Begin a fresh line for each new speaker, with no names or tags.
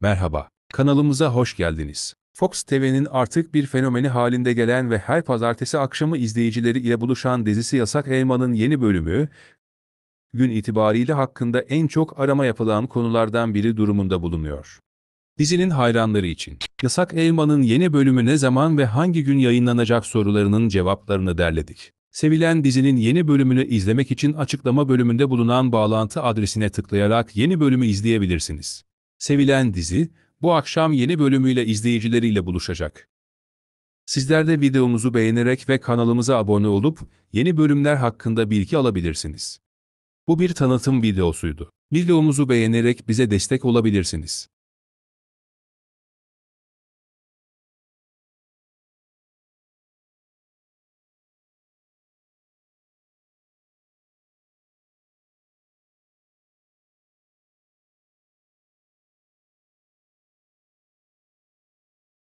Merhaba, kanalımıza hoş geldiniz. Fox TV'nin artık bir fenomeni halinde gelen ve her pazartesi akşamı izleyicileri ile buluşan dizisi Yasak Elma'nın yeni bölümü, gün itibariyle hakkında en çok arama yapılan konulardan biri durumunda bulunuyor. Dizinin hayranları için, Yasak Elma'nın yeni bölümü ne zaman ve hangi gün yayınlanacak sorularının cevaplarını derledik. Sevilen dizinin yeni bölümünü izlemek için açıklama bölümünde bulunan bağlantı adresine tıklayarak yeni bölümü izleyebilirsiniz. Sevilen dizi, bu akşam yeni bölümüyle izleyicileriyle buluşacak. Sizler de videomuzu beğenerek ve kanalımıza abone olup yeni bölümler hakkında bilgi alabilirsiniz. Bu bir tanıtım videosuydu. Videomuzu beğenerek bize destek olabilirsiniz.